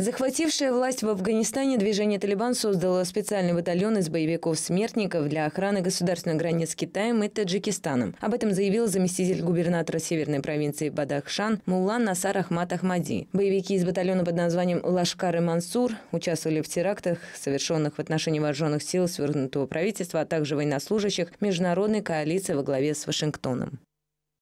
Захватившее власть в Афганистане движение «Талибан» создало специальный батальон из боевиков-смертников для охраны государственной границ с Китаем и Таджикистаном. Об этом заявил заместитель губернатора северной провинции Бадахшан Муллан Насар Ахмад Ахмади. Боевики из батальона под названием «Лашкар и Мансур» участвовали в терактах, совершенных в отношении вооруженных сил свергнутого правительства, а также военнослужащих международной коалиции во главе с Вашингтоном.